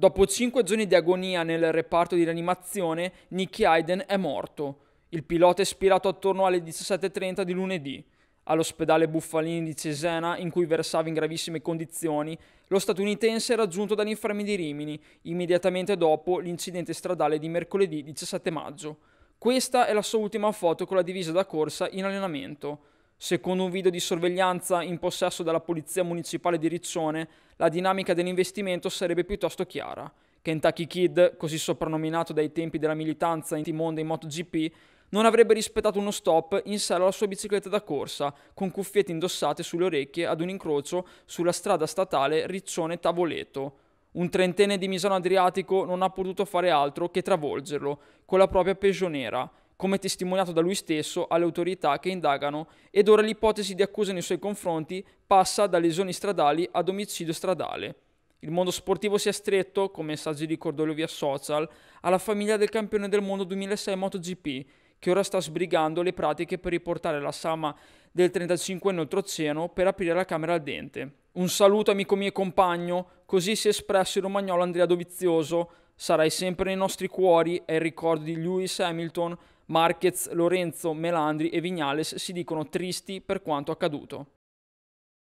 Dopo cinque giorni di agonia nel reparto di rianimazione, Nicky Hayden è morto. Il pilota è spirato attorno alle 17.30 di lunedì. All'ospedale Buffalini di Cesena, in cui versava in gravissime condizioni, lo statunitense è raggiunto dagli infermi di Rimini, immediatamente dopo l'incidente stradale di mercoledì 17 maggio. Questa è la sua ultima foto con la divisa da corsa in allenamento. Secondo un video di sorveglianza in possesso della Polizia Municipale di Riccione, la dinamica dell'investimento sarebbe piuttosto chiara. Kentucky Kid, così soprannominato dai tempi della militanza in Timondo in MotoGP, non avrebbe rispettato uno stop in sella alla sua bicicletta da corsa, con cuffiette indossate sulle orecchie ad un incrocio sulla strada statale Riccione-Tavoleto. Un trentenne di Misano Adriatico non ha potuto fare altro che travolgerlo con la propria Peugeot come testimoniato da lui stesso alle autorità che indagano, ed ora l'ipotesi di accusa nei suoi confronti passa da lesioni stradali ad omicidio stradale. Il mondo sportivo si è stretto, con messaggi di Cordoglio via social, alla famiglia del campione del mondo 2006 MotoGP, che ora sta sbrigando le pratiche per riportare la Sama del 35 oltreoceano per aprire la camera al dente. Un saluto amico mio e compagno, così si è espresso il romagnolo Andrea Dovizioso, sarai sempre nei nostri cuori, è il ricordo di Lewis Hamilton Marquez, Lorenzo, Melandri e Vignales si dicono tristi per quanto accaduto.